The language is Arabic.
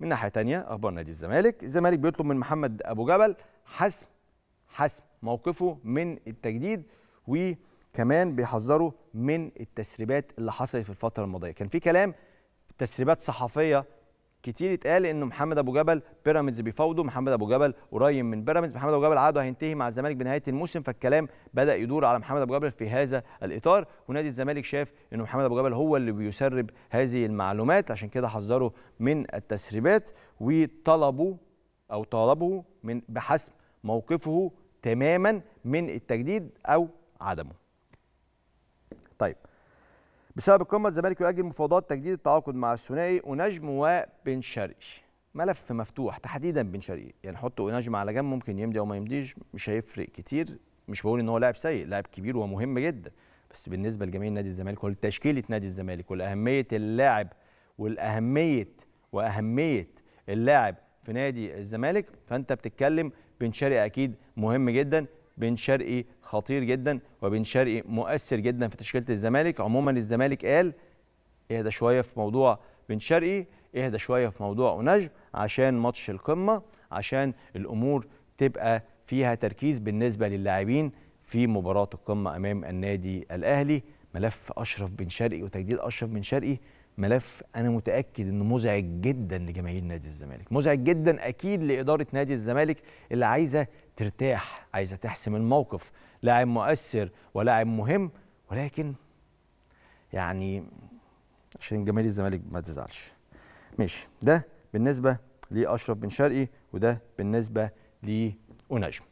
من ناحيه تانية اخبار نادي الزمالك الزمالك بيطلب من محمد ابو جبل حسم حسم موقفه من التجديد وكمان بيحذره من التسريبات اللي حصلت في الفتره الماضيه كان في كلام تسريبات صحفيه كتير اتقال انه محمد ابو جبل بيراميدز بيفاوضه محمد ابو جبل قريب من بيراميدز محمد ابو جبل عقده هينتهي مع الزمالك بنهايه الموسم فالكلام بدا يدور على محمد ابو جبل في هذا الاطار ونادي الزمالك شاف انه محمد ابو جبل هو اللي بيسرب هذه المعلومات عشان كده حذره من التسريبات وطلبوا او طالبوا من بحسم موقفه تماما من التجديد او عدمه طيب بسبب القمه الزمالك يؤجل مفاوضات تجديد التعاقد مع الثنائي ونجم وبن شرقي ملف مفتوح تحديدا بن شرقي يعني حط ونجم على جنب ممكن يمضي او ما يمضيش مش هيفرق كتير مش بقول ان هو لاعب سيء لاعب كبير ومهم جدا بس بالنسبه لجميع نادي الزمالك ولتشكيله نادي الزمالك ولاهميه اللاعب والاهميه واهميه اللاعب في نادي الزمالك فانت بتتكلم بن شرقي اكيد مهم جدا بن شرقي خطير جدا وبن شرقي مؤثر جدا في تشكيله الزمالك عموما الزمالك قال اهدى شويه في موضوع بن شرقي اهدى شويه في موضوع ونجم عشان ماتش القمه عشان الامور تبقى فيها تركيز بالنسبه للاعبين في مباراه القمه امام النادي الاهلي ملف اشرف بن شرقي وتجديد اشرف بن شرقي ملف انا متاكد انه مزعج جدا لجماهير نادي الزمالك مزعج جدا اكيد لاداره نادي الزمالك اللي عايزه ترتاح عايزه تحسم الموقف لاعب مؤثر ولاعب مهم ولكن يعني عشان جماهير الزمالك ما تزعلش ماشي ده بالنسبه لاشرف بن شرقي وده بالنسبه لأوناجم